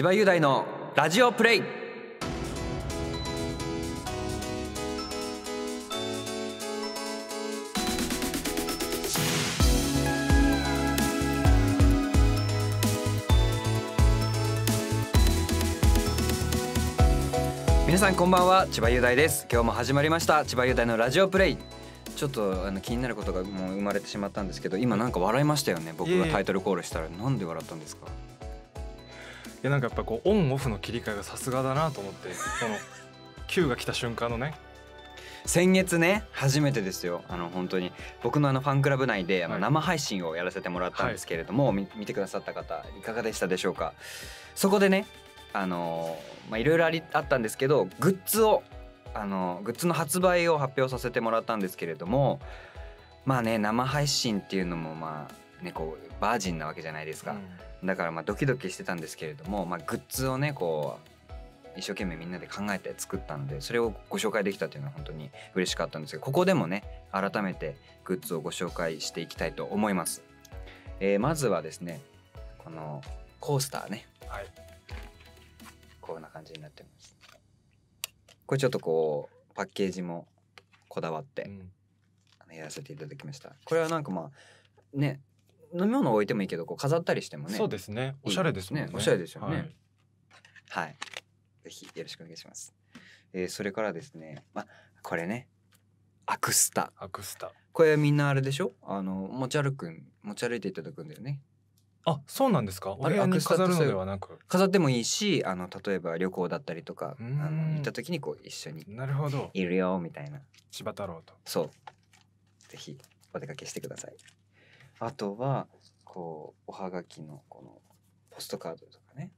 千葉雄大のラジオプレイ皆さんこんばんは千葉雄大です今日も始まりました千葉雄大のラジオプレイちょっとあの気になることがもう生まれてしまったんですけど今なんか笑いましたよね僕がタイトルコールしたらなんで笑ったんですかやなんかやっぱこうオンオフの切り替えがさすがだなと思ってこの Q が来た瞬間のね先月ね初めてですよあの本当に僕のあのファンクラブ内であの生配信をやらせてもらったんですけれども、はい、見てくださった方いかがでしたでしょうかそこでねあのまあいろいろありあったんですけどグッズをあのグッズの発売を発表させてもらったんですけれどもまあね生配信っていうのもまあねこうバージンなわけじゃないですか、うん、だからまあドキドキしてたんですけれども、まあ、グッズをねこう一生懸命みんなで考えて作ったんでそれをご紹介できたというのは本当に嬉しかったんですがここでもね改めてグッズをご紹介していきたいと思います、えー、まずはですねこのコースターね、はい、こんな感じになってますこれちょっとこうパッケージもこだわって、やらせていただきましたこれはなんかまあね飲み物置いてもいいけどこう飾ったりしてもねそうですねおしゃれですね、ね、おしゃれですよねはい、はい、ぜひよろしくお願いします、えー、それからですねまあこれねアクスタアクスタこれみんなあれでしょあの持ち歩く持ち歩いていただくんだよねあそうなんですかあれアクスタ飾るのではなく飾ってもいいしあの例えば旅行だったりとかあの行った時にこう一緒になるほどいるよみたいな柴太郎とそうぜひお出かけしてくださいあとはこうおはがきのこのポストカードとかね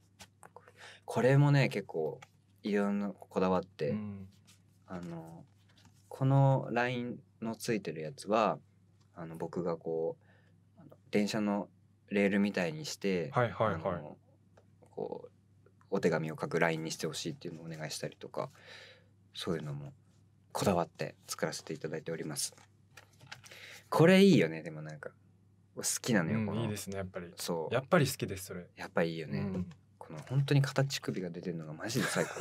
これもね結構いろんなこだわって、うん、あのこのラインのついてるやつはあの僕がこう電車のレールみたいにして、はいはいはい、こうお手紙を書くラインにしてほしいっていうのをお願いしたりとかそういうのもこだわって作らせていただいております。これいいよねでもなんか好きなのよ、うん、いいですねやっぱりそうやっぱり好きですそれやっぱいいよね、うん、この本当に形首が出てるのがマジで最高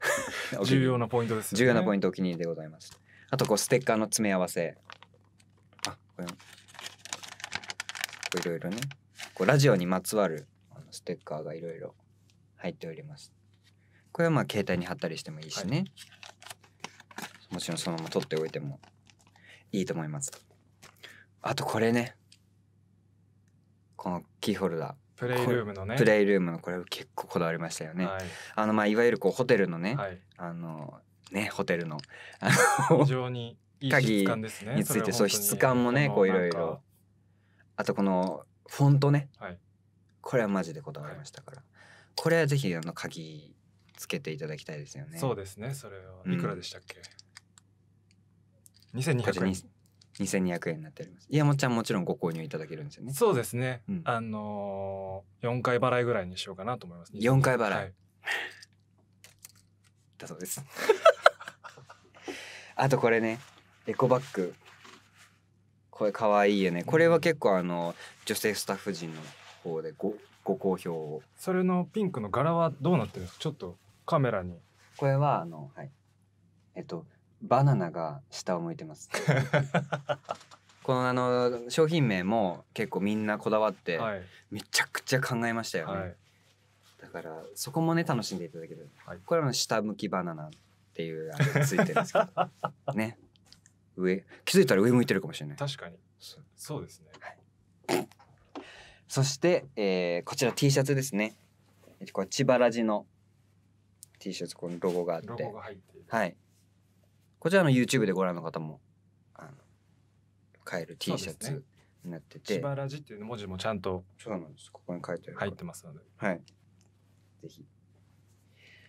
重要なポイントです、ね、重要なポイントお気に入りでございますあとこうステッカーの詰め合わせあこれこういろいろねこうラジオにまつわるあのステッカーがいろいろ入っておりますこれはまあ携帯に貼ったりしてもいいしね、はい、もちろんそのまま取っておいてもいいと思いますあとこれねこのキーホルダープレイルームのねプレイルームのこれ結構こだわりましたよね、はい、あのまあいわゆるこうホテルのね、はい、あのねホテルの非常にいい質感ですね鍵についてそう質感もねこういろいろあとこのフォントね、はい、これはマジでこだわりましたから、はい、これはぜひあの鍵つけていただきたいですよねそうですねそれはいくらでしたっけ、うん、2200円2200円になっております。やもちゃんもちろんご購入いただけるんですよね。そうですね。うんあのー、4回払いぐらいにしようかなと思います。4回払いはだそうです。あとこれね、エコバッグ。これ可愛いよね。これは結構あの女性スタッフ陣の方でごご好評を。それのピンクの柄はどうなってるんですかちょっとカメラに。これはあのはい。えっとバナナが下を向いてます このあの商品名も結構みんなこだわってめちゃくちゃ考えましたよね、はい、だからそこもね楽しんでいただける、はい、これは下向きバナナっていうあれがついてるんですけど ね上気づいたら上向いてるかもしれない確かにそうですね、はい、そして、えー、こちら T シャツですねこれ千葉ラジの T シャツこのロゴがあってはいこちらの YouTube でご覧の方もあの買える T シャツになってて「しばらじ」っていう文字もちゃんとそうなんですここに書いてある入ってますのではいぜひ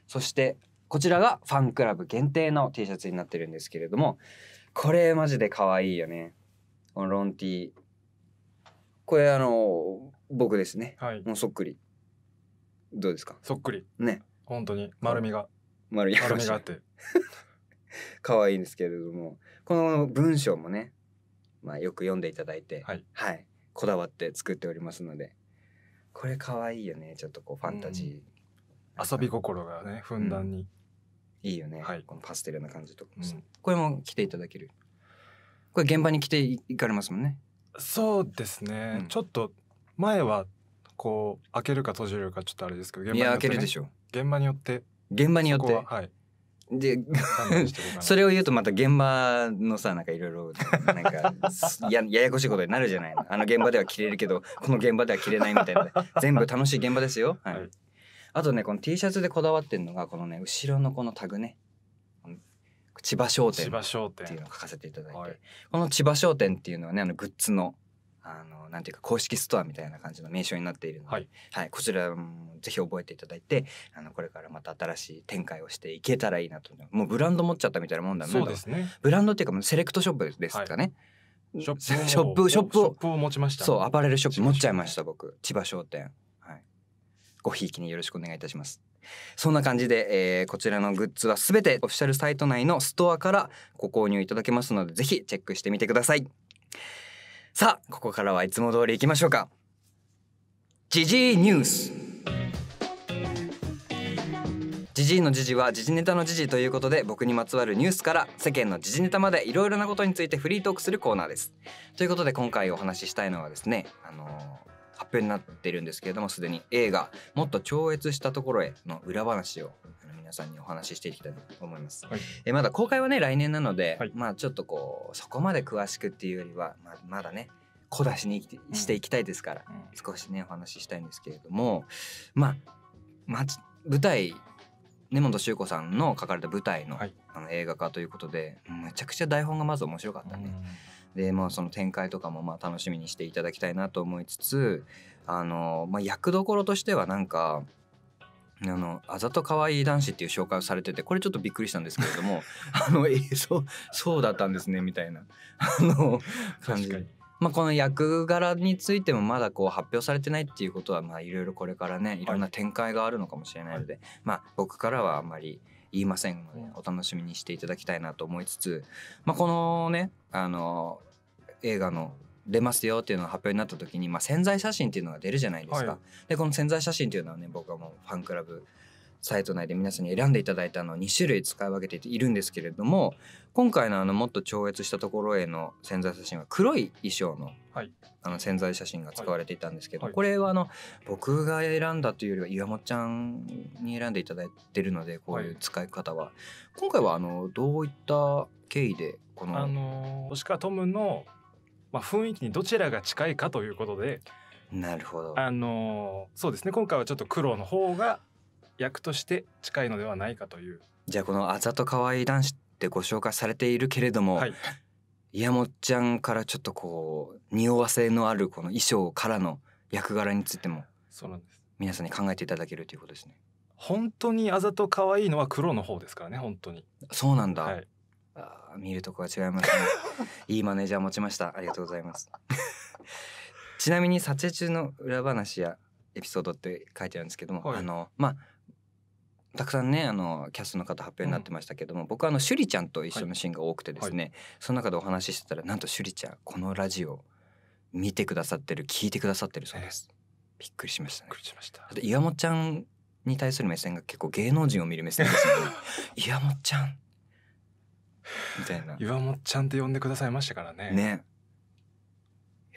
そしてこちらがファンクラブ限定の T シャツになってるんですけれどもこれマジで可愛いよねこのロン T これあの僕ですね、はい、もうそっくりどうですかそっくりね本当に丸みが丸みがあって 可愛いんですけれどもこの文章もね、まあ、よく読んでいただいて、はい、はい、こだわって作っておりますのでこれ可愛いよねちょっとこうファンタジー、遊び心がねふんだんに、うん、いいよね、はい、このパステルな感じとか、うん、これも来ていただけるこれ現場に来て行かれますもんねそうですね、うん、ちょっと前はこう開けるか閉じるかちょっとあれですけど現場によって、ね、現場によって現場によってはいでそれを言うとまた現場のさなんかいろいろなんかややこしいことになるじゃないのあの現場では着れるけどこの現場では着れないみたいな全部楽しい現場ですよ、はい、はい、あとねこの T シャツでこだわってるのがこのね後ろのこのタグね千葉商店っていうのを書かせていただいて、はい、この千葉商店っていうのはねあのグッズのあの、なんていうか、公式ストアみたいな感じの名称になっているので、はい、はい、こちらもぜひ覚えていただいて、あの、これからまた新しい展開をしていけたらいいなと。もうブランド持っちゃったみたいなもんだね。そうですね。ブランドっていうか、セレクトショップですかね。はい、ショップ、ショップを。ショップを持ちました。そう、アパレルショップ持っちゃいました、僕。千葉商店。はい。ごひいきによろしくお願いいたします。そんな感じで、えー、こちらのグッズはすべてオフィシャルサイト内のストアからご購入いただけますので、ぜひチェックしてみてください。さあここからはいつも通り行きましょうかジジイニュースジジイのジジは時事ネタのジジということで僕にまつわるニュースから世間の時事ネタまでいろいろなことについてフリートークするコーナーですということで今回お話ししたいのはですねあのー発表になっているんですけれどもすでに映画「もっと超越したところへ」の裏話を皆さんにお話ししていきたいと思います。はい、えまだ公開はね来年なので、はい、まあちょっとこうそこまで詳しくっていうよりは、まあ、まだね小出しにしていきたいですから、うん、少しねお話ししたいんですけれども、まあ、まあ、舞台根本修子さんの書かれた舞台の,、あの映画化ということでめちゃくちゃ台本がまず面白かったね。でまあ、その展開とかもまあ楽しみにしていただきたいなと思いつつあの、まあ、役どころとしてはなんかあのあざと可愛い男子っていう紹介をされててこれちょっとびっくりしたんですけれども あのそうそうだったんですねみたいな あの感じ。まあ、この役柄についてもまだこう発表されてないっていうことはいろいろこれからねいろんな展開があるのかもしれないので、はい、まあ、僕からはあんまり言いませんのでお楽しみにしていただきたいなと思いつつ、まあ、このねあの映画の出ますよっていうのが発表になった時に、まあ、潜在写真っていうのが出るじゃないですか、はい、でこの潜在写真っていうのはね僕はもうファンクラブサイト内で皆さんに選んでいただいたのを2種類使い分けているんですけれども今回のあのもっと超越したところへの潜在写真は黒い衣装の,、あの潜在写真が使われていたんですけど、これはあの僕が選んだというよりは岩本ちゃんに選んでいただいてるのでこういう使い方は、今回はあのどういった経緯でこの、あのー、星川トムのまあ、雰囲気にどちらが近いかということでなるほどあのそうですね今回はちょっと黒の方が役として近いのではないかというじゃあこの「あざと可愛い男子」ってご紹介されているけれども、はい、いやもっちゃんからちょっとこう匂わせのあるこの衣装からの役柄についてもそうなんです皆さんに考えていただけるということですね。本当にあざと可愛いのは黒の方ですからね本当にそうなんだ、はい、あ見るとこは違いますね いいマネージャー持ちましたありがとうございますちなみに撮影中の裏話やエピソードって書いてあるんですけども、はい、あのまあたくさんねあのキャストの方発表になってましたけども、うん、僕はあの趣里ちゃんと一緒のシーンが多くてですね、はい、その中でお話ししてたらなんと趣里ちゃんこのラジオ見てくださってる聞いてくださってるそうです、えー、びっくりしましたねびっくりしました岩本ちゃんに対する目線が結構芸能人を見る目線ですよね 岩本ちゃんみたいな岩本ちゃんって呼んでくださいましたからねね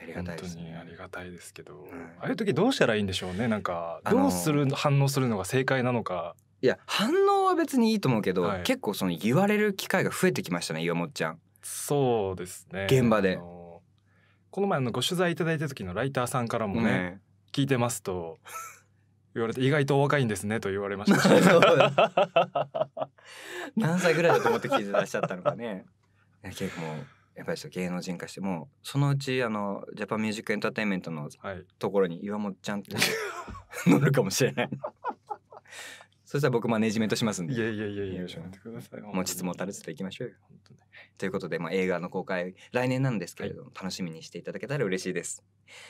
ありがたい、ね、本当にありがたいですけど、うん、ああいう時どうしたらいいんでしょうねなんかどうする反応するのが正解なのかいや反応は別にいいと思うけど、はい、結構その言われる機会が増えてきましたね岩本ちゃんそうですね現場でこの前のご取材いただいた時のライターさんからもね、ね、聞いてますと言われて意外と若いんですねと言われました 何歳ぐらいだと思って聞いてらっしゃったのかね 結構やっぱりそ芸能人化してもそのうちあのジャパンミュージックエンターテインメントのところに岩本ちゃんって、はい、乗るかもしれないそしたら僕マネジメントしますんでいやいやいやいやよろしくお願いください持ちつ持たれつといきましょうよということで、まあ、映画の公開来年なんですけれども、はい、楽しみにしていただけたら嬉しいです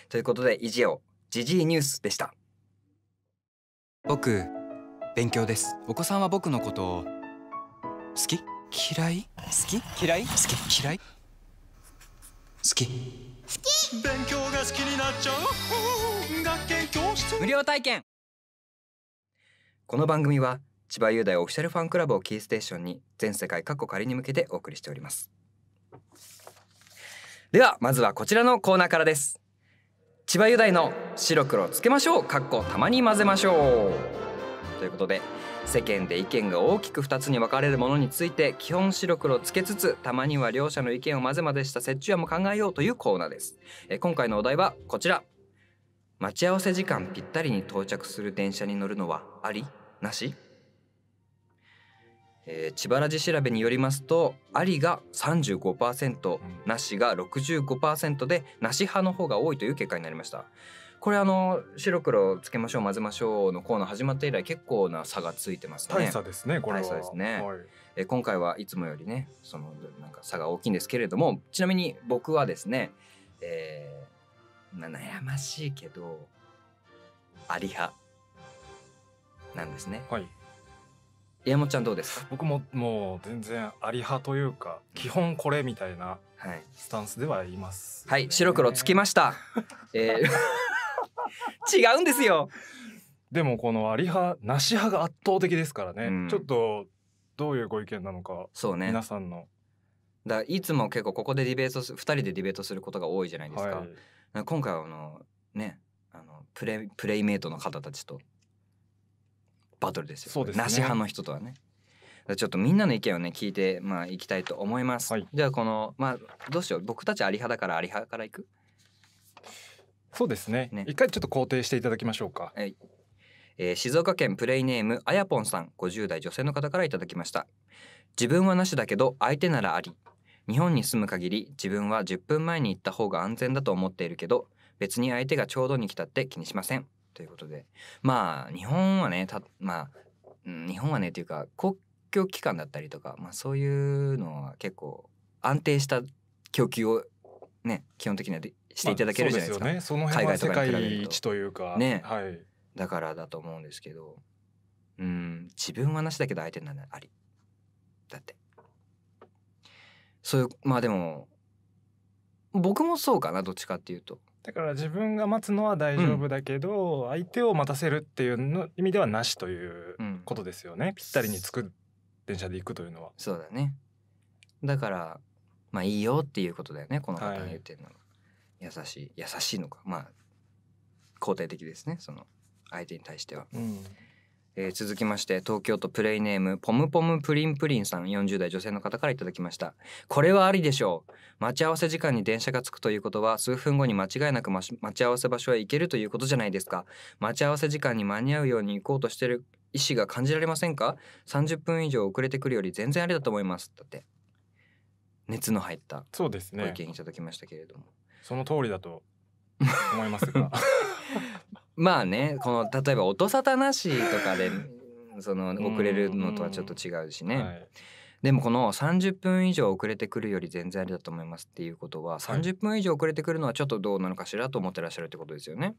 ということで以上「ジジイニュース」でした僕勉強ですお子さんは僕のことを好き嫌い好き嫌い好き嫌い好き好き勉強が好きになっちゃう学研教室無料体験この番組は千葉雄大オフィシャルファンクラブをキーステーションに全世界過去仮に向けてお送りしておりますではまずはこちらのコーナーからです千葉雄大の白黒つけましょうかっこたまに混ぜましょうということで世間で意見が大きく2つに分かれるものについて基本白黒つけつつたまには両者の意見を混ぜ混ぜした折衷案も考えようというコーナーですえ今回のお題はこちら待ち合わせ時間ぴったりに到着する電車に乗るのはありなしえー、千葉ラジ調べによりますとありが35%なしが65%でなし派の方が多いという結果になりましたこれあの白黒つけましょう混ぜましょうのコーナー始まって以来結構な差がついてますね大差ですねこれは大差ですね、はい、え今回はいつもよりねそのなんか差が大きいんですけれどもちなみに僕はですね、えー、まあ、悩ましいけどあり派なんですね、はい山ちゃんどうです僕ももう全然あり派というか基本これみたいなスタンスではいます、ね、はい、白黒つきました、えー、違うんですよでもこのあり派なし派が圧倒的ですからね、うん、ちょっとどういうご意見なのかそうね皆さんのだいつも結構ここでディベートす2人でディベートすることが多いじゃないですか、はい、今回はあのねあのプレプレイメイトの方たちとバトルですよそうです、ね、なし派の人とはねちょっとみんなの意見をね聞いてまあいきたいと思います、はい、ではこのまあどうしよう僕たちあり派だからあり派からいくそうですね、ね、一回ちょっと肯定していただきましょうかはいえー、静岡県プレイネームあやぽんさん50代女性の方からいただきました自分はなしだけど相手ならあり日本に住む限り自分は10分前に行った方が安全だと思っているけど別に相手がちょうどに来たって気にしませんということでまあ日本はねたまあ日本はねっていうか公共機関だったりとか、まあ、そういうのは結構安定した供給をね基本的にはしていただけるじゃないですか、まあ、すね、海外とかにいべるとね、はい、だからだと思うんですけどうん自分はなしだけど相手ならありだってそういうまあでも僕もそうかなどっちかっていうとだから自分が待つのは大丈夫だけど、うん、相手を待たせるっていうの意味ではなしということですよね、うん、ぴったりにつく電車で行くというのはそうだねだからまあいいよっていうことだよねこの方が言ってるのは、はい、優しい優しいのかまあ肯定的ですねその相手に対しては、うん、えー、続きまして東京都プレイネームポムポムプリンプリンさん40代女性の方から頂きましたこれはありでしょう待ち合わせ時間に電車が着くということは数分後に間違いなく待ち合わせ場所へ行けるということじゃないですか待ち合わせ時間に間に合うように行こうとしてる意思が感じられませんか30分以上遅れてくるより全然ありだと思いますだって熱の入ったそうですねご意見いただきましたけれどもその通りだと思いますが まあねこの例えば音沙汰なしとかでその遅れるのとはちょっと違うしね。はい、でもこの30分以上遅れてくるより全然ありだと思いますっていうことは30分以上遅れてくるのはちょっとどうなのかしらと思ってらっしゃるってことですよね。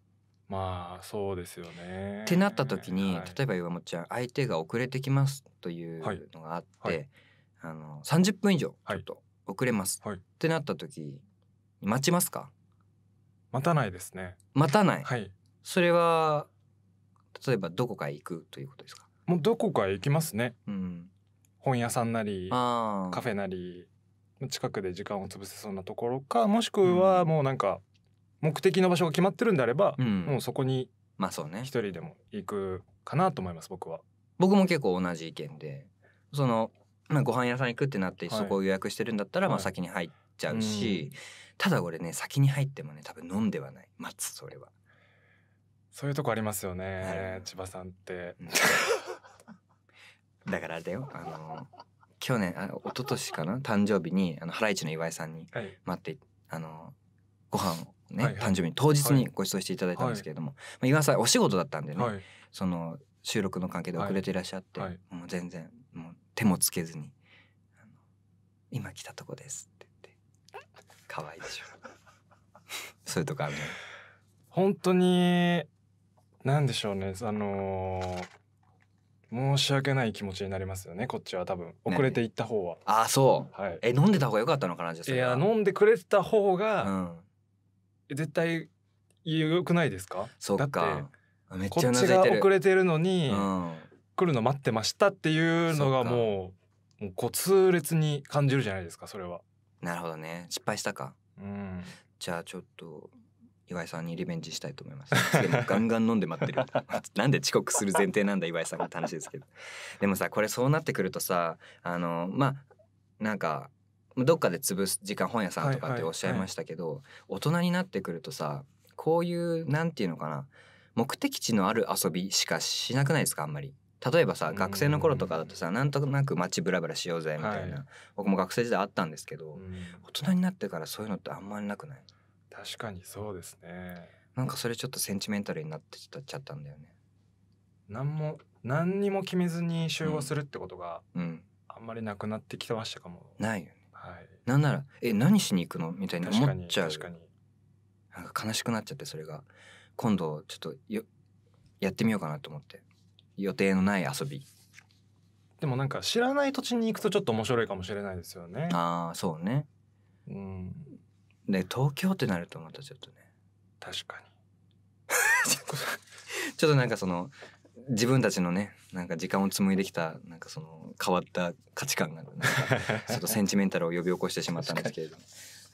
まあそうですよね。ってなった時に、はい、例えば岩本ちゃん相手が遅れてきますというのがあって、はい、あの30分以上ちょっと遅れます、ってなった時待ちますか待たないですね。待たない、はい、それは例えばどこかへ行くということですかもうどこかへ行きますね、うん、本屋さんなりカフェなり近くで時間を潰せそうなところかもしくはもうなんか目的の場所が決まってるんであれば、うん、もうそこにまあそうね一人でも行くかなと思います僕は僕も結構同じ意見でその、まあ、ご飯屋さん行くってなって、そこを予約してるんだったら、まあ先に入っちゃうし、はいただ俺ね先に入ってもね多分飲んではない待つそれはそういうとこありますよね、はい、千葉さんって。だからあれだよ、あの去年あ一昨年かな誕生日にあのハライチの岩井さんに待って、はい、あのご飯をね、はいはい、誕生日当日にご馳走していただいたんですけれども、はい、まあ、岩井さんお仕事だったんでね、はい、その収録の関係で遅れていらっしゃって、はい、もう全然もう手もつけずに「今来たとこです」って言って可愛いでしょ そういうとこあるね。本当になんでしょうねあのー、申し訳ない気持ちになりますよねこっちは多分遅れていった方は、ああそう、はい、え飲んでた方が良かったのかなじゃあいや飲んでくれてた方が、うん、絶対良くないですかそっかめっちゃこっちが遅れてるのに、うん、来るの待ってましたっていうのがもうもうこう痛烈に感じるじゃないですかそれはなるほどね失敗したかうんじゃあちょっと岩井さんにリベンジしたいと思います。ガンガン飲んで待ってる。なんで遅刻する前提なんだ岩井さんが楽しいですけど。でもさこれそうなってくるとさあのまあなんかどっかで潰す時間本屋さんとかっておっしゃいましたけど、はいはいはい、大人になってくるとさこういうなんていうのかな目的地のある遊びしかしなくないですかあんまり。例えばさ学生の頃とかだとさなんとなく街ブラブラしようぜみたいな、はい、僕も学生時代あったんですけど大人になってからそういうのってあんまりなくない確かにそうですねなんかそれちょっとセンチメンタルになってきちゃったんだよね何も何にも決めずに集合するってことが、うん、あんまりなくなってきてましたかもないよね、はい、なんなら「え何しに行くの?」みたいに思っちゃう確かになんか悲しくなっちゃってそれが今度ちょっとよやってみようかなと思って予定のない遊びでもなんか知らない土地に行くとちょっと面白いかもしれないですよねああそうねうんね東京ってなるとまたちょっとね確かに ちょっとなんかその自分たちのねなんか時間を紡いできたなんかその変わった価値観が ちょっとセンチメンタルを呼び起こしてしまったんですけれども。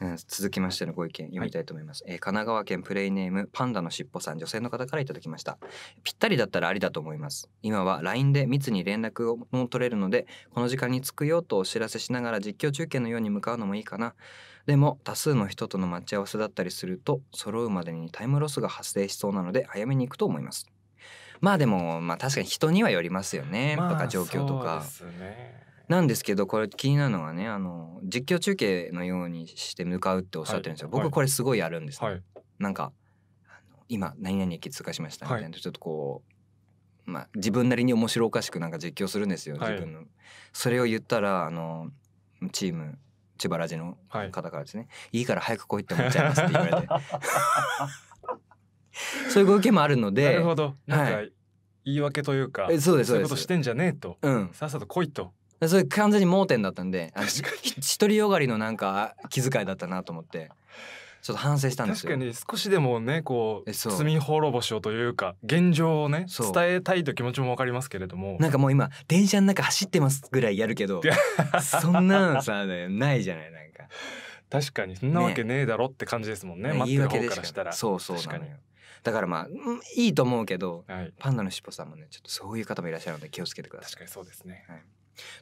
うん、続きましてのご意見読みたいと思います、はい、えー、神奈川県プレイネームパンダのしっぽさん女性の方からいただきましたぴったりだったらありだと思います今は LINE で密に連絡を取れるのでこの時間に着くよとお知らせしながら実況中継のように向かうのもいいかなでも多数の人との待ち合わせだったりすると揃うまでにタイムロスが発生しそうなので早めに行くと思います。まあでもまあ確かに人にはよりますよね、まあ、とか状況とか。なんですけどこれ気になるのはねあの実況中継のようにして向かうっておっしゃってるんですよ。はい、僕これすごいやるんです、ねはい、なんか今何々駅通過しましたみたいな、ちょっとこうまあ、自分なりに面白おかしくなんか実況するんですよ、自分の、はい、それを言ったらあのチーム千葉ラジの方からですね、はい、いいから早く来いって思っちゃいますって言われて そういうご意見もあるのでなるほどなんか言い訳というか、はい、そうですそういうことしてんじゃねえと、うん、さっさと来いとそれ完全に盲点だったんで一人よがりのなんか気遣いだったなと思ってちょっと反省したんです確かに少しでもねこう罪滅ぼしをというか現状をね伝えたいと気持ちも分かりますけれどもなんかもう今電車の中走ってますぐらいやるけどそんなんさ、ね、ないじゃないなんか確かにそんなわけねえだろって感じですもんねね待ってる方からしたらそうそう確かにだからまあ、いいと思うけど、はい、パンダの尻尾さんもねちょっとそういう方もいらっしゃるので気をつけてください確かにそうですね、はい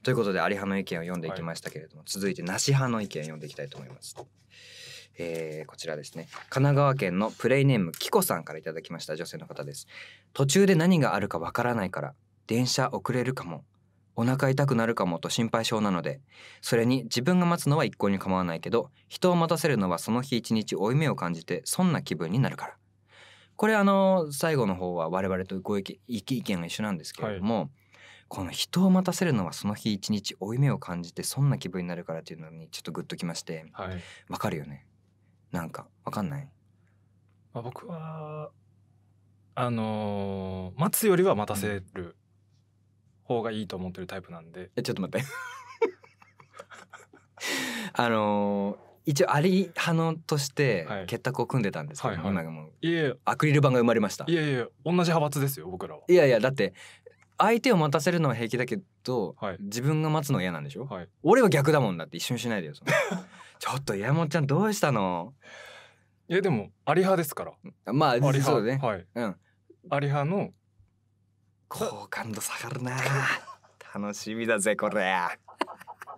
ということで有派の意見を読んでいきましたけれども、はい、続いてなし派の意見を読んでいきたいと思います。えー、こちらですね神奈川県のプレイネームきこさんから頂きました女性の方です途中で何があるかわからないから電車遅れるかもお腹痛くなるかもと心配性なのでそれに自分が待つのは一向に構わないけど人を待たせるのはその日一日負い目を感じてそんな気分になるからこれあの最後の方は我々とご意見意見が一緒なんですけれども、はい、この人を待たせるのはその日一日負い目を感じてそんな気分になるからっていうのにちょっとグッときまして、はい、わかるよねなんかわかんない、まあ、僕はあのー待つよりは待たせる方がいいと思ってるタイプなんで、えちょっと待って あのー一応あり派のとして結託を組んでたんですけど、はいはいなんもういえアクリル板が生まれましたいえいえ同じ派閥ですよ僕らは。いやいやだって相手を待たせるのは平気だけど、はい自分が待つのは嫌なんでしょ、はい俺は逆だもんだって一緒にしないでよその ちょっと山本ちゃんどうしたのいやでもアリ派ですからまあアリ派そうね、はい、うん、アリ派の好感度下がるな楽しみだぜこれ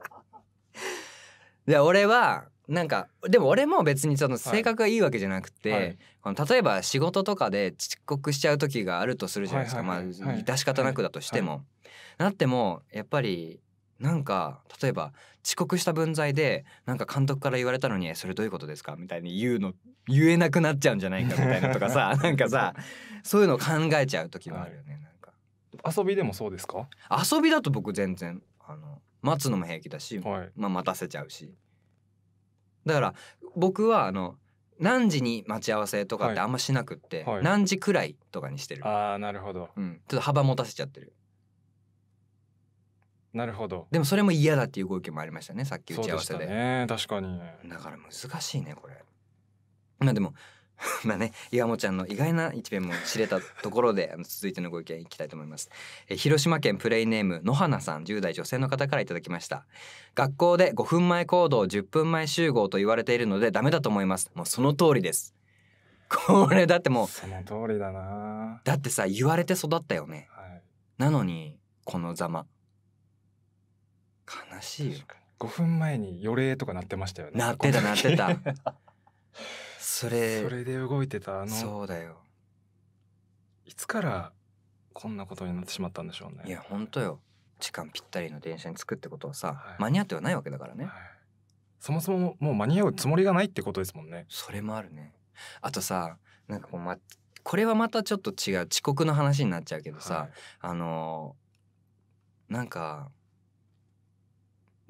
で俺はなんかでも俺も別にその性格がいいわけじゃなくて、はいはい、例えば仕事とかで遅刻しちゃう時があるとするじゃないですか、まあ、出し方なくだとしても、なってもやっぱりなんか例えば遅刻した分際でなんか監督から言われたのに「それどういうことですか?」みたいに言うの言えなくなっちゃうんじゃないかみたいなとかさ なんかさそういうの考えちゃう時もあるよね、はい、なんか遊びでもそうですか遊びだと僕全然あの待つのも平気だし、はい、まあ、待たせちゃうしだから僕はあの何時に待ち合わせとかってあんましなくって、はい、何時くらいとかにしてるあなるほど、うん、ちょっと幅持たせちゃってるなるほどでもそれも嫌だっていうご意見もありましたねさっき打ち合わせでね確かにだから難しいねこれまあでも まあね、岩本ちゃんの意外な一面も知れたところで、あの続いてのご意見いきたいと思います。え広島県プレイネーム野花さん、10代女性の方から頂きました。学校で5分前行動、10分前集合と言われているのでダメだと思います。もうその通りです。これだってもう。その通りだな。だってさ、言われて育ったよね。はい、なのに、このざま。悲しいよ5分前に予霊とかなってましたよねなってたなってた それそれで動いてたあのそうだよいつからこんなことになってしまったんでしょうねいや本当よ時間ぴったりの電車に着くってことはさ、はい、間に合ってはないわけだからね、はい、そもそももう間に合うつもりがないってことですもんねそれもあるねあとさなんかこう、ま、これはまたちょっと違う遅刻の話になっちゃうけどさ、はい、あのー、なんか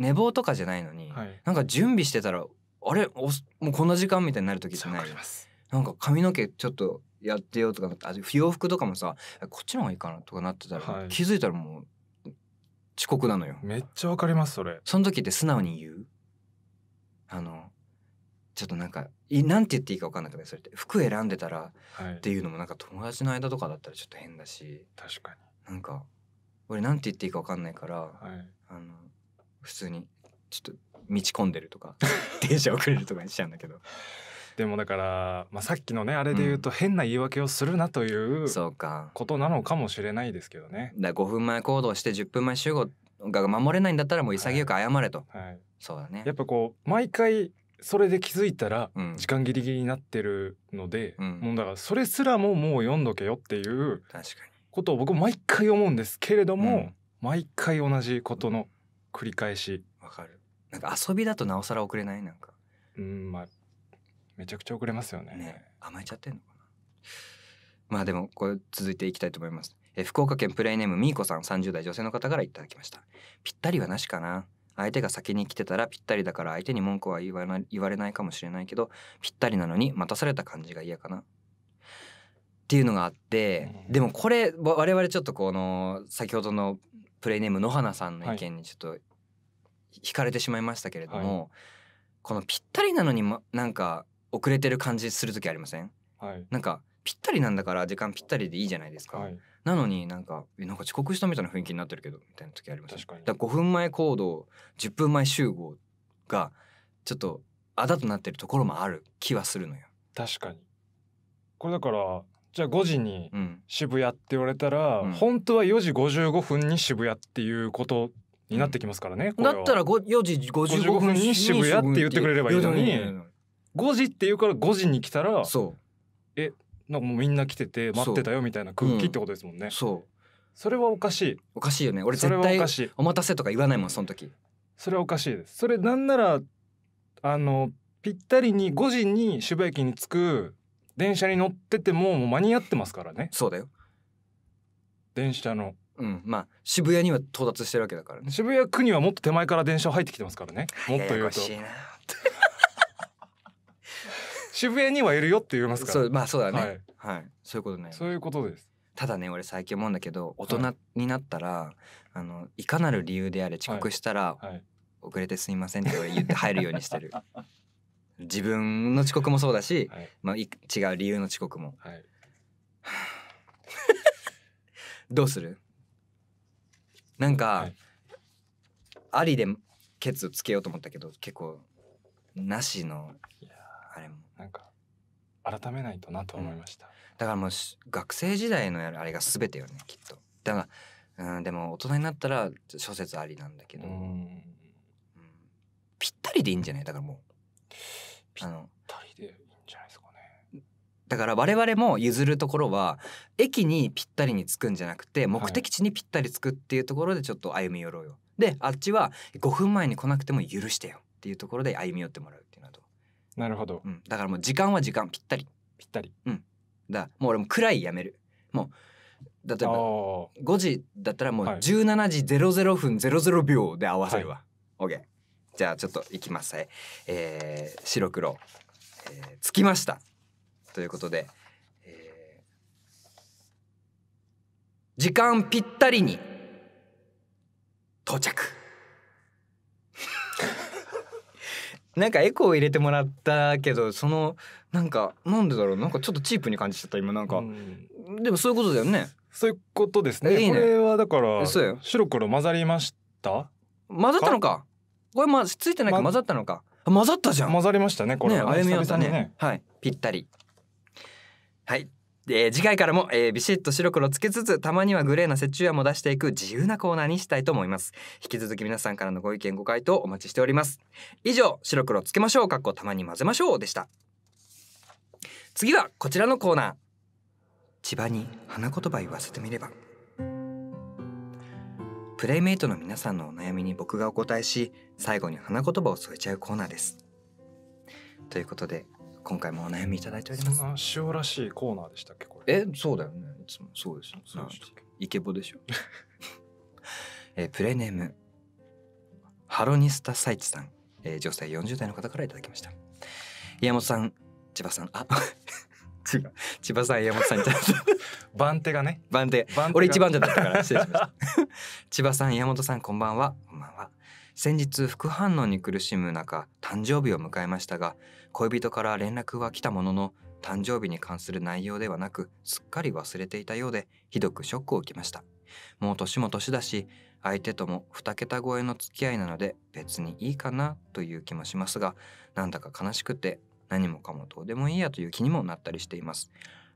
寝坊とかじゃないのに、はい、なんか準備してたらあれおもうこんな時間みたいになる時じゃないなんか髪の毛ちょっとやってよとかあ不洋服とかもさこっちの方がいいかなとかなってたら、はい、気づいたらもう遅刻なのよめっちゃわかりますそれその時って素直に言うあのちょっとなんかいなんて言っていいか分かんなくてそれって服選んでたら、はい、っていうのもなんか友達の間とかだったらちょっと変だし確かになんか俺なんて言っていいか分かんないから、はい、あの普通にちょっと道込んでるとか 電車遅れるとかにしちゃうんだけど。でもだから、まあ、さっきのねあれで言うと変な言い訳をするなという、そうかことなのかもしれないですけどね。だ5分前行動して10分前集合が守れないんだったらもう潔く謝れと、はい、はい、そうだねやっぱこう毎回それで気づいたら時間ギリギリになってるので、うん、もうだからそれすらももう読んどけよっていうことを僕毎回思うんですけれども、うん、毎回同じことの繰り返しわかるなんか遊びだとなおさら遅れないなんかうんまあめちゃくちゃ遅れますよねね甘えちゃってんのかなまあでもこれ続いていきたいと思いますえ福岡県プレイネームみーこさん30代女性の方からいただきましたぴったりはなしかな相手が先に来てたらぴったりだから相手に文句は言わな言われないかもしれないけどぴったりなのに待たされた感じが嫌かなっていうのがあって、でもこれ我々ちょっとこの先ほどのプレイネーム野花さんの意見にちょっと惹かれてしまいましたけれども、はい、このぴったりなのに、ま、なんか遅れてる感じする時ありません、はい、なんかぴったりなんだから時間ぴったりでいいじゃないですか、はい、なのになんかなんか遅刻したみたいな雰囲気になってるけどみたいな時あります、ね、だから5分前行動10分前集合がちょっとあだとなってるところもある気はするのよ確かにこれだからじゃあ5時に渋谷って言われたら、うん、本当は4時55分に渋谷っていうことになってきますからね、だったら4時55分に渋谷って言ってくれればいいのに5時って言うから5時に来たらえなんかもうみんな来てて待ってたよみたいな空気ってことですもんね。そう、それはおかしい。おかしいよね。俺絶対お待たせとか言わないもんその時。それはおかしいです。それなんならあのぴったりに5時に渋谷駅に着く電車に乗っててももう間に合ってますからねそうだよ電車のうんまあ渋谷には到達してるわけだからね渋谷区にはもっと手前から電車入ってきてますからねもっと言うとしいな 渋谷にはいるよって言いますからそうまあそうだねはい、はいそういうことねそういうことですただね俺最近思うんだけど大人になったら、はい、あのいかなる理由であれ遅刻したら、はい、遅れてすみませんって俺言って入るようにしてる 自分の遅刻もそうだし、はいまあ、い違う理由の遅刻もはい、どうするなんか、はいありでケツつけようと思ったけど結構なしのあれもなんか改めないとなと思いました、だからもうし学生時代のやあれが全てよねきっとだからうんでも大人になったら諸説ありなんだけうど、んうんぴったりでいいんじゃないだからもうあのたりでいいんじゃないですかね。だから我々も譲るところは駅にぴったりにつくんじゃなくて目的地にぴったりつくっていうところでちょっと歩み寄ろうよ。であっちは5分前に来なくても許してよっていうところで歩み寄ってもらうっていうのと。なるほど、うん、だからもう時間は時間ぴったり。ぴったり。うん。だもう俺も暗いやめる。もう例えば5時だったらもう17時00分00秒で合わせるわ。はい、OK。じゃあちょっといきますね、えー、白黒、えー、つきましたということで、えー、時間ぴったりに到着なんかエコー入れてもらったけどそのなんかなんでだろうなんかちょっとチープに感じちゃった今なんか、ん、でもそういうことだよねそういうことですね。いいねこれはだから白黒混ざりました。混ざったのか。これまついてないか混ざったのか、ま、混ざったじゃん混ざりましたねこれね歩み寄ったね、ね、はいぴったりはいえー、次回からも、えー、ビシッと白黒つけつつたまにはグレーな折衷案も出していく自由なコーナーにしたいと思います引き続き皆さんからのご意見ご回答お待ちしております以上白黒つけましょうかっこたまに混ぜましょうでした次はこちらのコーナー千葉に花言葉言わせてみればプレイメイトの皆さんのお悩みに僕がお答えし最後に花言葉を添えちゃうコーナーですということで今回もお悩みいただいております塩らしいコーナーでしたっけこれえそうだよねいつもそうですよそうイケボでしょ えプレネームハロニスタサイチさん、えー、女性40代の方からいただきました山本さん千葉さんあ千葉さん山本さんじゃ 番手がね番手番手俺一番じゃなかったから失礼しました千葉さん山本さんこんばんはこんばんは先日副反応に苦しむ中誕生日を迎えましたが恋人から連絡は来たものの誕生日に関する内容ではなくすっかり忘れていたようでひどくショックを受けましたもう年も年だし相手とも二桁超えの付き合いなので別にいいかなという気もしますがなんだか悲しくて何もかもどうでもいいやという気にもなったりしています。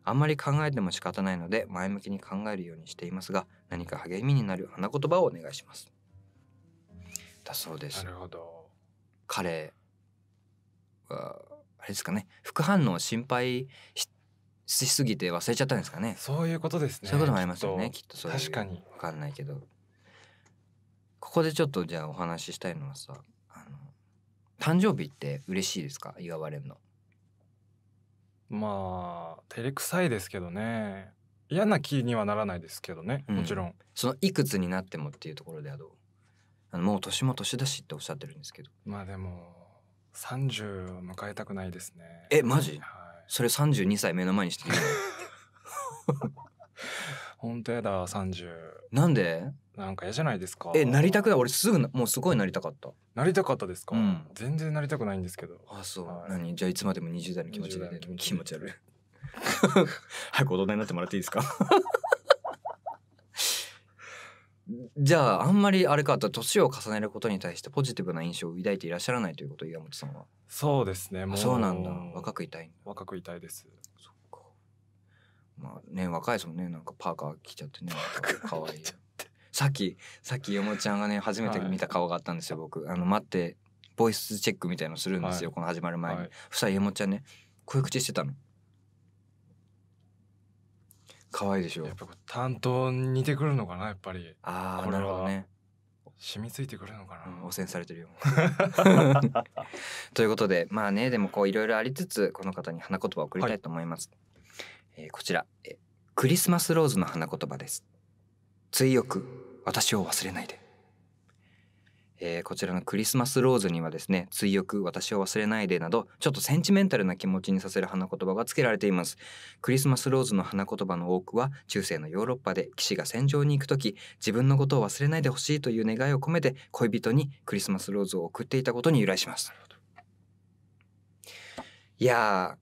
あんまり考えても仕方ないので前向きに考えるようにしていますが何か励みになる花言葉をお願いします。だそうです。なるほど。彼はあれですかね副反応心配しすぎて忘れちゃったんですかね。そういうことですね。そういうこともありますよね。きっと確かにわかんないけど。ここでちょっとじゃあお話ししたいのはさ、あの誕生日って嬉しいですか？祝われるの。まあ照れくさいですけどね嫌な気にはならないですけどね、うん、もちろんそのいくつになってもっていうところではどうあのもう年も年だしっておっしゃってるんですけどまあでも30を迎えたくないですねえマジ、はい、それ32歳目の前にしてい 本当やだ30なんでなんか嫌じゃないですかえなりたくない俺すぐもうすごいなりたかったなりたかったですか、うん、全然なりたくないんですけどあそう、何じゃあいつまでも20代の気持ちで気持ち悪い 早く大人になってもらっていいですか じゃああんまりあれかと年を重ねることに対してポジティブな印象を抱いていらっしゃらないということ岩本さんはそうですねもうそうなんだ若くいたい若くいたいですまあね若いですもんねなんかパーカー着ちゃってねかわいいさっきさっきよもちゃんがね初めて見た顔があったんですよ、はい、僕あの待ってボイスチェックみたいのするんですよ、はい、この始まる前に、さい、そよもちゃんねこういう口してたの可愛いでしょやっぱ担当似てくるのかなやっぱりああなるほどね染みついてくるのかな、うん、汚染されてるよ ということでまあねでもこういろいろありつつこの方に花言葉を送りたいと思います、はいえー、こちら、えー、クリスマスローズの花言葉です。追憶、私を忘れないで。えー、こちらのクリスマスローズにはですね、追憶、私を忘れないでなど、ちょっとセンチメンタルな気持ちにさせる花言葉が付けられています。クリスマスローズの花言葉の多くは、中世のヨーロッパで騎士が戦場に行く時、自分のことを忘れないでほしいという願いを込めて、恋人にクリスマスローズを送っていたことに由来します。いや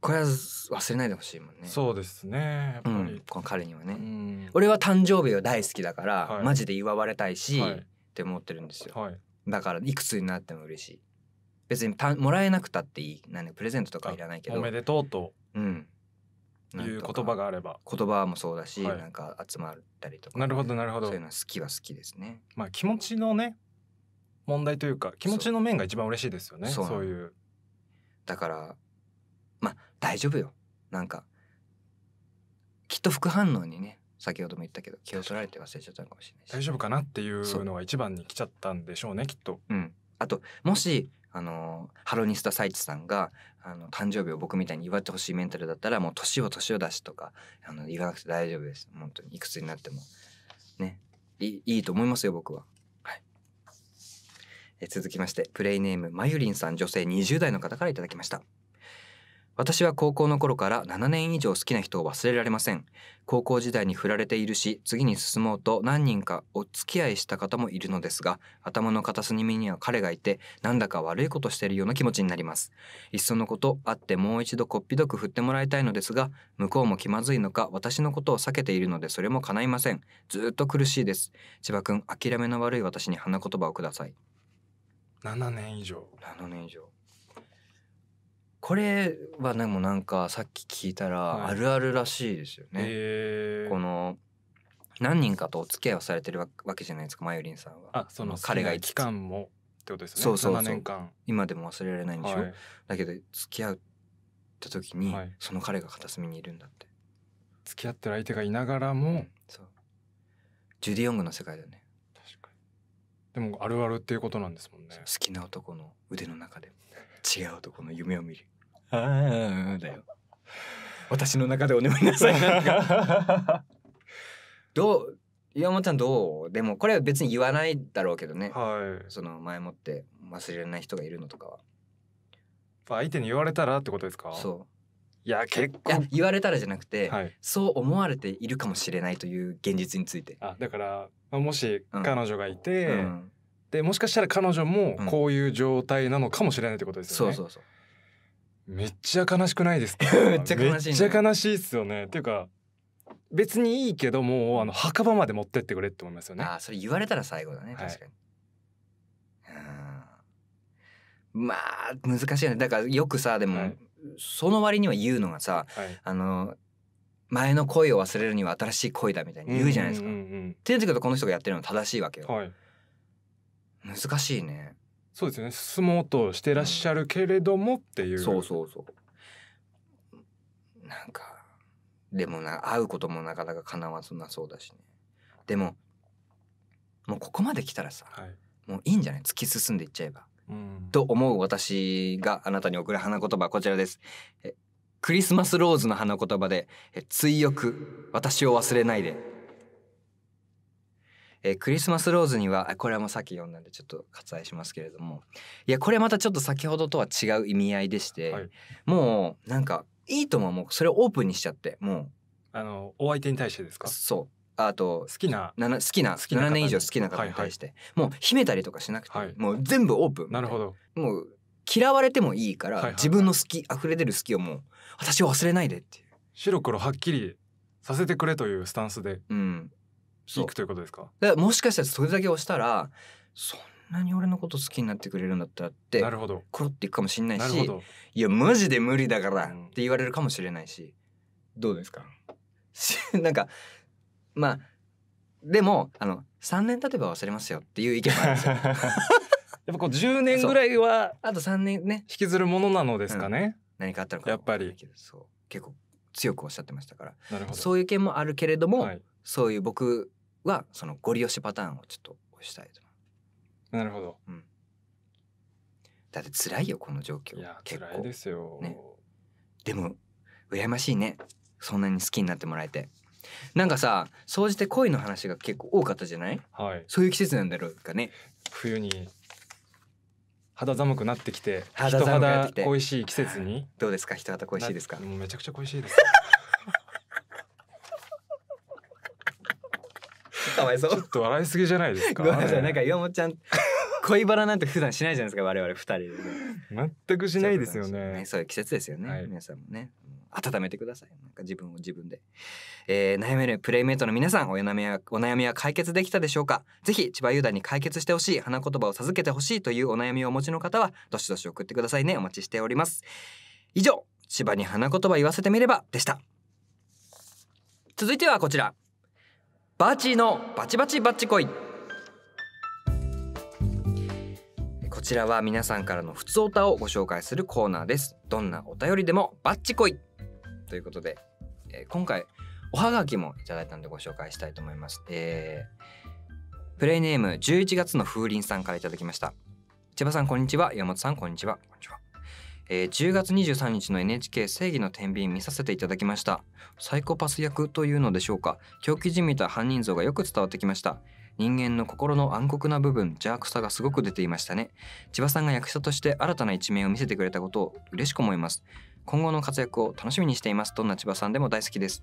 これは忘れないでほしいもんねそうですねやっぱり、うん、この彼にはね、俺は誕生日が大好きだから、はい、マジで祝われたいし、はい、って思ってるんですよ、はい、だからいくつになっても嬉しい別にたもらえなくたっていいなんでプレゼントとかいらないけどおめでとうと、うん、いう言葉があれば言葉もそうだし、はい、なんか集まったりとか、ね、なるほどなるほどそういうの好きは好きですねまあ気持ちのね問題というか気持ちの面が一番嬉しいですよねそういうだからまあ大丈夫よなんかきっと副反応にね先ほども言ったけど気を取られて忘れちゃったのかもしれないし大丈夫かなっていうのが一番に来ちゃったんでしょうねきっと。うん、あともしあのハロニスタサイチさんがあの誕生日を僕みたいに祝ってほしいメンタルだったらもう年を年を出しとかあの言わなくて大丈夫です本当にいくつになってもねいいいと思いますよ僕は、はい、え続きましてプレイネームまゆりんさん女性20代の方から頂きました私は高校の頃から7年以上好きな人を忘れられません。高校時代に振られているし、次に進もうと何人かお付き合いした方もいるのですが、頭の片隅には彼がいて、なんだか悪いことしているような気持ちになります。いっそのことあってもう一度こっぴどく振ってもらいたいのですが、向こうも気まずいのか私のことを避けているのでそれも叶いません。ずっと苦しいです。千葉くん、諦めの悪い私に花言葉をください。7年以上。7年以上。これはでもなんかさっき聞いたらあるあるらしいですよね。はい、この何人かとお付き合いをされてるわけじゃないですかマユリンさんは。あその彼が期間もってことですね。そうそうそう今でも忘れられないんでしょ。はい、だけど付き合った時に、その彼が片隅にいるんだって。付き合ってる相手がいながらも、うん、ジュディ・ヨングの世界だよね。でもあるあるっていうことなんですもんね。好きな男の腕の中で違う男の夢を見る。だよ私の中でお眠りなさいなん どう岩本さんどうでもこれは別に言わないだろうけどね、はいその前もって忘れない人がいるのとかは相手に言われたらってことですかそういや結いや構言われたらじゃなくて、はいそう思われているかもしれないという現実について、あだから、まあ、もし彼女がいて、うんでもしかしたら彼女もこういう状態なのかもしれないってことですよそうね、そうそうめっちゃ悲しくないですか めっちゃ悲しい、ね、めっちゃ悲しいですよねっていうか別にいいけどもうあの墓場まで持ってってくれって思いますよねあそれ言われたら最後だね確かに、はい、まあ難しいよねだからよくさでも、はい、その割には言うのがさ、はい、あの前の恋を忘れるには新しい恋だみたいに言うじゃないですか。うんうんうん、っていうことこの人がやってるのは正しいわけよ。はい、難しいね。そうですね進もうとしてらっしゃるけれどもっていう、そうそうそうなんかでもな会うこともなかなか叶わなそうだしねでももうここまで来たらさ、はい、もういいんじゃない突き進んでいっちゃえば、うん、と思う私があなたに贈る花言葉はこちらですえクリスマスローズの花言葉で「追憶私を忘れないで」えー、クリスマスローズにはこれはもうさっき読んだんでちょっと割愛しますけれどもいやこれまたちょっと先ほどとは違う意味合いでして、はい、もうなんかいいとももうそれをオープンにしちゃってもうあのお相手に対してですかそうあと好きな好きな好きな7年以上好きな方に対して、はいはい、もう秘めたりとかしなくて、はい、もう全部オープンなるほどもう嫌われてもいいから、はいはいはい、自分の好き溢れ出る好きをもう私を忘れないでっていう白黒はっきりさせてくれというスタンスで、うん、いくということですかだもしかしたらそれだけ押したらそんなに俺のこと好きになってくれるんだったらってなるほどコロっていくかもしれないしいやマジで無理だからって言われるかもしれないしどうですか なんかまあでもあの3年経てば忘れますよっていう意見もあるんですよ。やっぱこう10年ぐらいはあと3年ね引きずるものなのですかね、うん、何かあったのかやっぱりそう結構強くおっしゃってましたからなるほどそういう件もあるけれども、はい、そういう僕はそのゴリ押しパターンをちょっと押したいとなるほど、うん、だって辛いよこの状況いや結構辛いですよ、ね、でも羨ましいねそんなに好きになってもらえてなんかさ総じて恋の話が結構多かったじゃない、はい、そういう季節なんだろうかね冬に肌寒くなってきて人肌恋しい季節にどうですか人肌恋しいですかもうめちゃくちゃ恋しいですかわいそう。ちょっと笑いすぎじゃないですか。ごめんなさい、なんか岩本ちゃん。恋バラなんて普段しないじゃないですか、我々二人で、ね。全くしないですよね。そういう季節ですよね。はい、皆さんもね。温めてください。なんか自分を自分で。えー、悩めるプレイメイトの皆さん、お悩みは、お悩みは解決できたでしょうかぜひ、千葉雄大に解決してほしい、花言葉を授けてほしいというお悩みをお持ちの方は、どしどし送ってくださいね。お待ちしております。以上、千葉に花言葉言わせてみればでした。続いてはこちら。バーチーのバチバチバチコイこちらは皆さんからの普通歌をご紹介するコーナーですどんなお便りでもバッチコイということで、えー、今回おはがきもいただいたのでご紹介したいと思います、えー、プレイネーム11月の風鈴さんからいきました千葉さんこんにちは山本さんこんにちはこんにちはえー、10月23日の NHK 正義の天秤見させていただきましたサイコパス役というのでしょうか狂気じみた犯人像がよく伝わってきました人間の心の暗黒な部分邪悪さがすごく出ていましたね千葉さんが役者として新たな一面を見せてくれたことを嬉しく思います今後の活躍を楽しみにしていますどんな千葉さんでも大好きです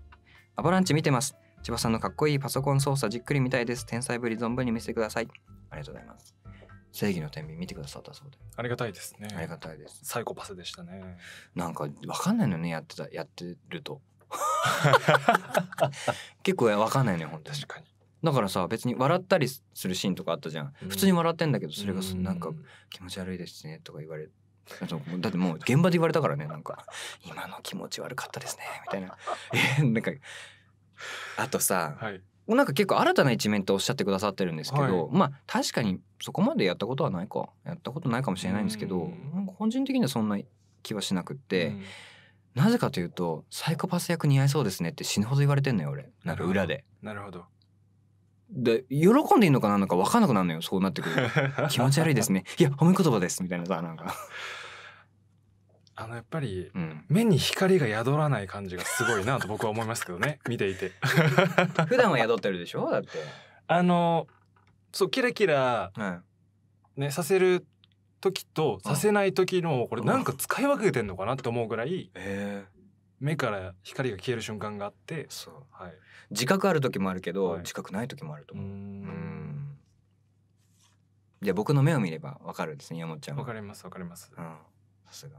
アバランチ見てます千葉さんのかっこいいパソコン操作じっくり見たいです天才ぶり存分に見せてくださいありがとうございます正義の天秤見てくださったそうでありがたいですねありがたいですサイコパスでしたねなんか分かんないのねやってたやってると 結構分かんないね本当確かにだからさ別に笑ったりするシーンとかあったじゃん、うん、普通に笑ってんだけどそれがなんか気持ち悪いですねとか言われだってもう現場で言われたからねなんか「今の気持ち悪かったですね」みたいな。えなんかあとさ、はい、なんか結構新たな一面とおっしゃってくださってるんですけど、はい、まあ確かにそこまでやったことはないかやったことないかもしれないんですけど、個人的にはそんな気はしなくって、なぜかというとサイコパス役似合いそうですねって死ぬほど言われてんのよ俺なんか裏で。なるほどで喜んでいいのかなんのか分かんなくなるのよそうなってくる 気持ち悪いですねいや褒め言葉ですみたいなさなんかあのやっぱり、目に光が宿らない感じがすごいなと僕は思いますけどね 見ていて 普段は宿ってるでしょだってあのそうキラキラ、ね、させる時とさせない時のこれなんか使い分けてんのかなって思うぐらい、目から光が消える瞬間があってそう、はい、自覚ある時もあるけど、はい、自覚ない時もあると思ううんいや僕の目を見ればわかるんですね山本ちゃんわかりますわかりますさすが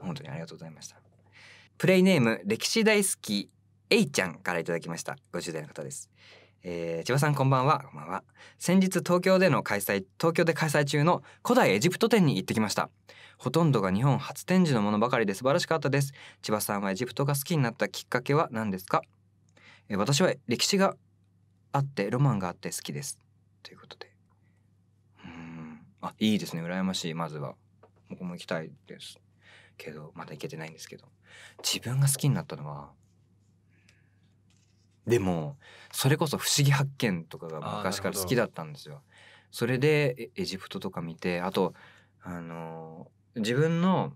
本当にありがとうございました。プレイネーム、歴史大好き、えいちゃんからいきました。50代の方です。えー、千葉さんこんばんは。こんばんは。先日東京での開催、東京で開催中の古代エジプト展に行ってきました。ほとんどが日本初展示のものばかりで素晴らしかったです。千葉さんはエジプトが好きになったきっかけは何ですか、えー、私は歴史があってロマンがあって好きです。ということで。うん。あ、いいですね。羨ましい。まずは。僕も行きたいです。けどまだ行けてないんですけど自分が好きになったのはでもそれこそ「不思議発見」とかが昔から好きだったんですよ。それでエジプトとか見てあとあの自分の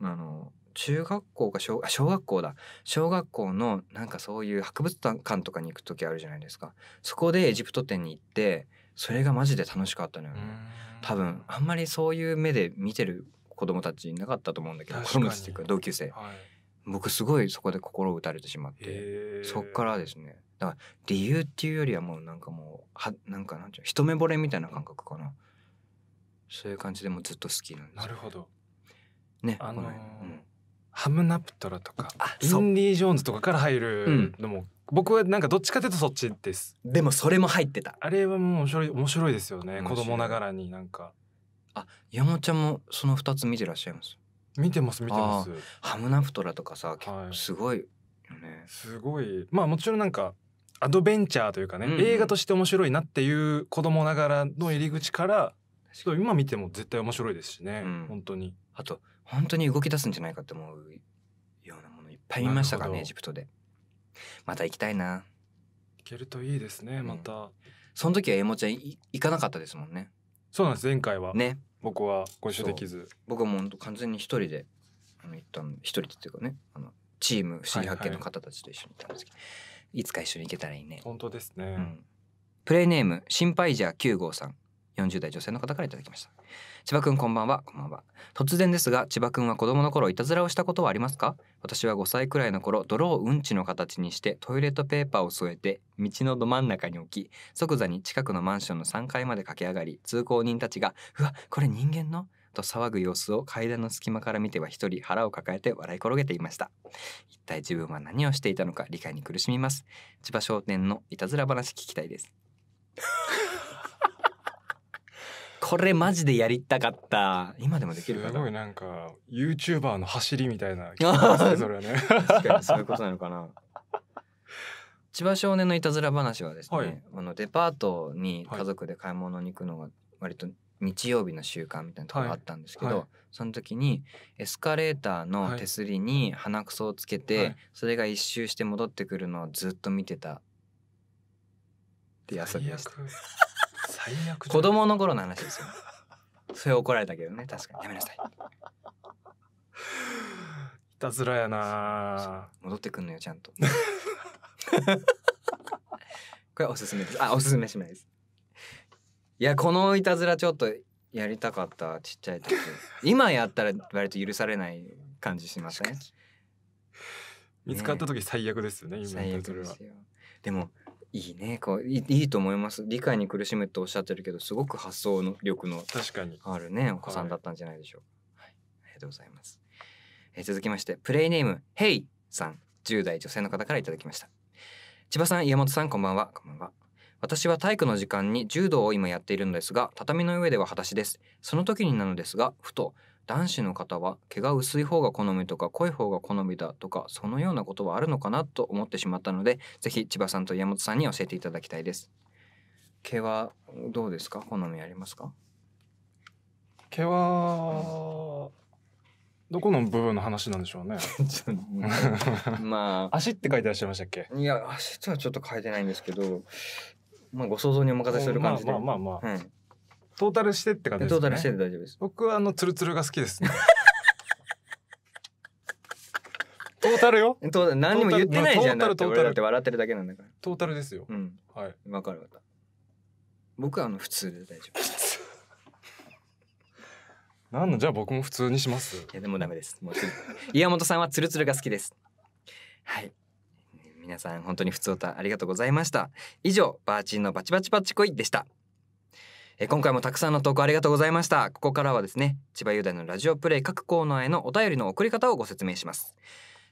あの中学校か小小学校だ小学校のなんかそういう博物館とかに行く時あるじゃないですかそこでエジプト展に行ってそれがマジで楽しかったのよね多分あんまりそういう目で見てる子供たちいなかったと思うんだけど子供たちっていうか同級生、はい、僕すごいそこで心を打たれてしまってそっからですねだから理由っていうよりはもうなんかもうはなんかなんていう一目惚れみたいな感覚かなそういう感じでもずっと好きなんですなるほどねあのー、うん、ハムナプトラとかインディ・ジョーンズとかから入るのも、うん、僕はなんかどっちかというとそっちですでもそれも入ってたあれはもう面白い面白いですよね子供ながらになんかあ山ちゃんもその二つ見てらっしゃいます見てます見てますハムナプトラとかさ、はい、すごいよねすごいまあもちろんなんかアドベンチャーというかね、うんうん、映画として面白いなっていう子供ながらの入り口から今見ても絶対面白いですしね、うん、本当にあと本当に動き出すんじゃないかって思うようなものいっぱい見ましたからねエジプトでまた行きたいな行けるといいですねまた、うん、その時はエモちゃん行かなかったですもんねそうなんです前回はね僕はご一緒できず僕はもう完全に一人であの行ったん一人でっていうかねあのチーム新発見の方たちと一緒に行ったんですけど、はいはい、いつか一緒に行けたらいいね本当ですね、うん、プレイネーム心配じゃ9号さん40代女性の方から頂きました千葉くんこんばんはこんばんは突然ですが千葉くんは子供の頃いたずらをしたことはありますか私は5歳くらいの頃泥をうんちの形にしてトイレットペーパーを添えて道のど真ん中に置き即座に近くのマンションの3階まで駆け上がり通行人たちが「うわこれ人間の?」と騒ぐ様子を階段の隙間から見ては一人腹を抱えて笑い転げていました一体自分は何をしていたのか理解に苦しみます千葉商店のいたずら話聞きたいですこれマジでやりたかった今でもできるかなすごいなんかユーチューバーの走りみたいな、ね、確かにそういうことなのかな千葉少年のいたずら話はですね、はい、あのデパートに家族で買い物に行くのが割と日曜日の習慣みたいなとこがあったんですけど、はいはい、その時にエスカレーターの手すりに鼻くそをつけて、それが一周して戻ってくるのをずっと見てたってやつでした。最悪子供の頃の話ですよそれ怒られたけどね確かにやめなさいいたずらやな戻ってくんのよちゃんとこれおすすめですあおすすめしないですいやこのいたずらちょっとやりたかったちっちゃい時今やったら割と許されない感じしますね見つかった時最悪ですよね、ね、最悪ですよでもいいねこういいいと思います理解に苦しむっておっしゃってるけどすごく発想の力のあるねお子さんだったんじゃないでしょうか、はい、ありがとうございます、えー、続きましてプレイネーム「ヘイさん10代女性の方からいただきました千葉さん岩本さんこんばんはこんばんは私は体育の時間に柔道を今やっているのですが畳の上では裸足ですその時になのですがふと男子の方は毛が薄い方が好みとか濃い方が好みだとかそのようなことはあるのかなと思ってしまったのでぜひ千葉さんと山本さんに教えていただきたいです毛はどうですか好みありますか毛は、どこの部分の話なんでしょうね まあ足って書いてらっしゃいましたっけいや足とはちょっと書いてないんですけどまあご想像にお任せする感じでまあまあまあ、まあはいトータルしてって感じですね。トータルして大丈夫です。僕はあのツルツルが好きです、ね、トータルよ。と何にも言ってないじゃん。トータルトータルって笑ってるだけなんだから。トータルですよ。うん。はい。わかるわかる。僕はあの普通で大丈夫。なんのじゃあ僕も普通にします。いやでもダメです。もう岩本さんはツルツルが好きです。はい。皆さん本当に普通歌ありがとうございました。以上バーチンのバチバチバチ恋でした。えー、今回もたくさんの投稿ありがとうございましたここからはですね千葉雄大のラジオプレイ各コーナーへのお便りの送り方をご説明します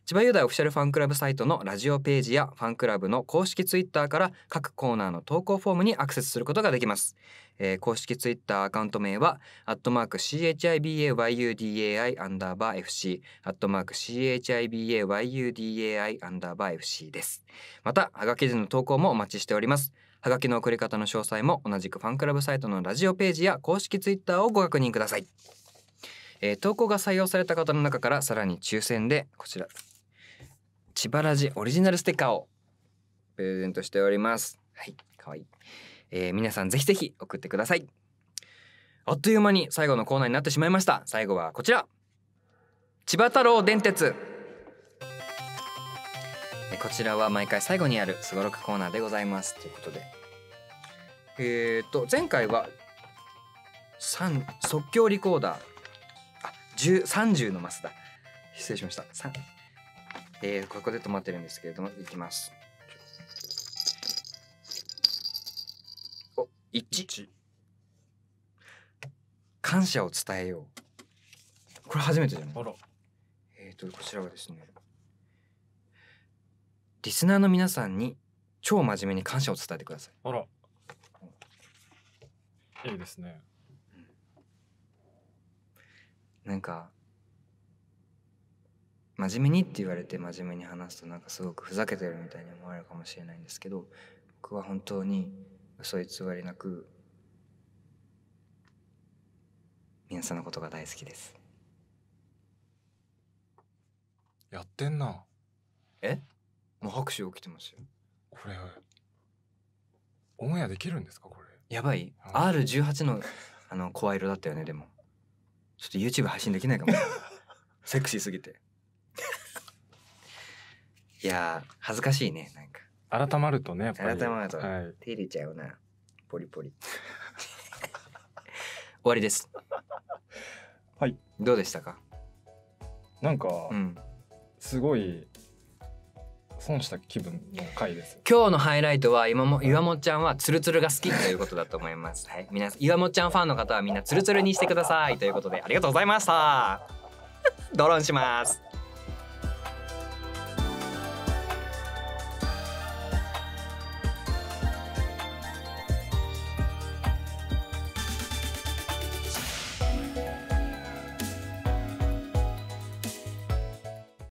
千葉雄大オフィシャルファンクラブサイトのラジオページやファンクラブの公式ツイッターから各コーナーの投稿フォームにアクセスすることができます、えー、公式ツイッターアカウント名はアットマーク CHIBAYUDAI アンダーバー FC アットマーク CHIBAYUDAI アンダーバー FC ですまたはがきでの投稿もお待ちしておりますはがきの送り方の詳細も同じくファンクラブサイトのラジオページや公式ツイッターをご確認ください。えー、投稿が採用された方の中からさらに抽選でこちら千葉ラジオリジナルステッカーをプレゼントしております。はい、かわいい。えー、皆さんぜひぜひ送ってください。あっという間に最後のコーナーになってしまいました。最後はこちら。千葉太郎電鉄。こちらは毎回最後にあるすごろくコーナーでございますということでえっ、ー、と前回は即興リコーダーあ十30のマスだ失礼しました3えー、ここで止まってるんですけれどもいきますお一感謝を伝えようこれ初めてじゃないえっ、ー、とこちらはですねリスナーの皆さんに超真面目に感謝を伝えてください。あら。いいですね。なんか真面目にって言われて真面目に話すとなんかすごくふざけてるみたいに思われるかもしれないんですけど僕は本当に嘘偽りなく皆さんのことが大好きですやってんなえもう拍手起きてますよ。これオンエアできるんですかこれ。やばい。R18 のあの声色だったよねでも。ちょっと YouTube 配信できないかも。セクシーすぎて。いや恥ずかしいねなんか。改まるとねやっぱり。改まると、はい、手入れちゃうな。ポリポリ。終わりです。はい。どうでしたか。なんか、うん、すごい損した気分の回です今日のハイライトは今も岩本ちゃんはツルツルが好きということだと思いますはい皆岩本ちゃんファンの方はみんなツルツルにしてくださいということでありがとうございましたドローンします